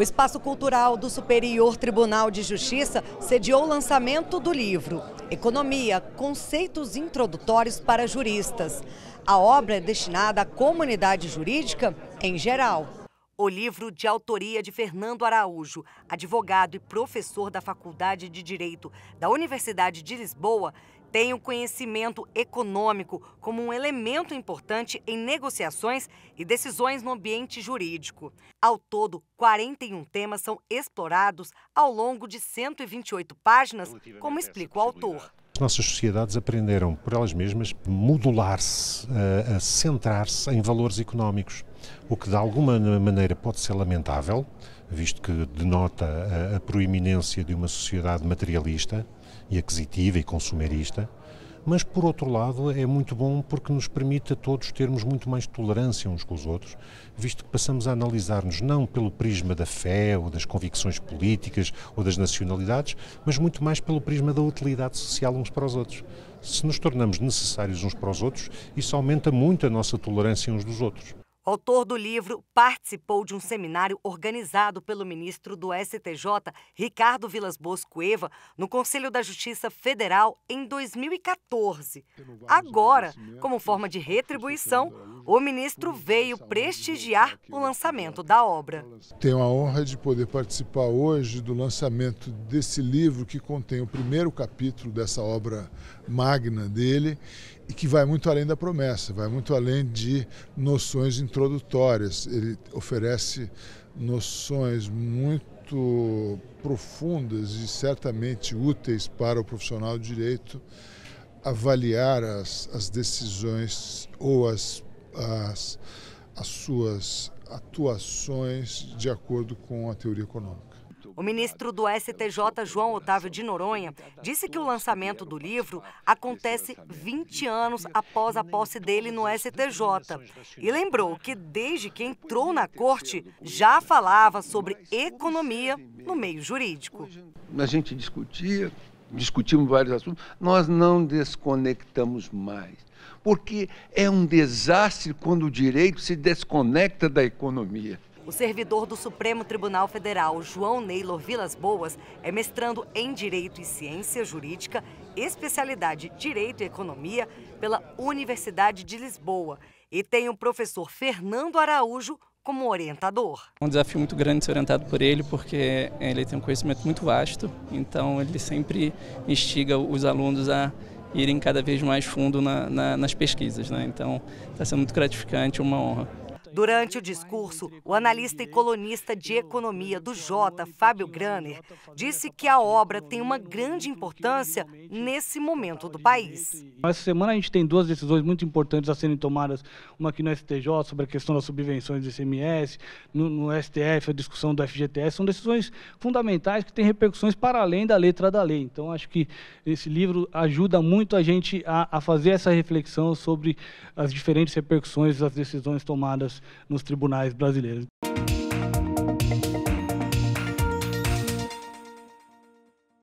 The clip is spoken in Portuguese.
O Espaço Cultural do Superior Tribunal de Justiça sediou o lançamento do livro Economia, Conceitos Introdutórios para Juristas. A obra é destinada à comunidade jurídica em geral. O livro, de autoria de Fernando Araújo, advogado e professor da Faculdade de Direito da Universidade de Lisboa, tem o conhecimento econômico como um elemento importante em negociações e decisões no ambiente jurídico. Ao todo, 41 temas são explorados ao longo de 128 páginas, como explica o autor nossas sociedades aprenderam por elas mesmas modular-se, a, eh, a centrar-se em valores económicos, o que de alguma maneira pode ser lamentável, visto que denota a, a proeminência de uma sociedade materialista e aquisitiva e consumerista, mas por outro lado é muito bom porque nos permite a todos termos muito mais tolerância uns com os outros, visto que passamos a analisar-nos não pelo prisma da fé ou das convicções políticas ou das nacionalidades, mas muito mais pelo prisma da utilidade social uns para os outros. Se nos tornamos necessários uns para os outros, isso aumenta muito a nossa tolerância uns dos outros. Autor do livro, participou de um seminário organizado pelo ministro do STJ, Ricardo Vilas Boas Cueva, no Conselho da Justiça Federal em 2014. Agora, como forma de retribuição, o ministro veio prestigiar o lançamento da obra. Tenho a honra de poder participar hoje do lançamento desse livro que contém o primeiro capítulo dessa obra magna dele e que vai muito além da promessa, vai muito além de noções introdutórias. Ele oferece noções muito profundas e certamente úteis para o profissional de direito avaliar as, as decisões ou as as, as suas atuações de acordo com a teoria econômica. O ministro do STJ, João Otávio de Noronha, disse que o lançamento do livro acontece 20 anos após a posse dele no STJ. E lembrou que, desde que entrou na corte, já falava sobre economia no meio jurídico. A gente discutia discutimos vários assuntos, nós não desconectamos mais. Porque é um desastre quando o direito se desconecta da economia. O servidor do Supremo Tribunal Federal, João Neylor Vilas Boas, é mestrando em Direito e Ciência Jurídica, especialidade Direito e Economia, pela Universidade de Lisboa. E tem o professor Fernando Araújo como orientador? É um desafio muito grande ser orientado por ele, porque ele tem um conhecimento muito vasto, então ele sempre instiga os alunos a irem cada vez mais fundo na, na, nas pesquisas. Né? Então está sendo muito gratificante, uma honra. Durante o discurso, o analista e colunista de economia do Jota, Fábio Graner, disse que a obra tem uma grande importância nesse momento do país. Essa semana a gente tem duas decisões muito importantes a serem tomadas, uma aqui no STJ sobre a questão das subvenções do ICMS, no, no STF a discussão do FGTS, são decisões fundamentais que têm repercussões para além da letra da lei. Então acho que esse livro ajuda muito a gente a, a fazer essa reflexão sobre as diferentes repercussões das decisões tomadas nos tribunais brasileiros.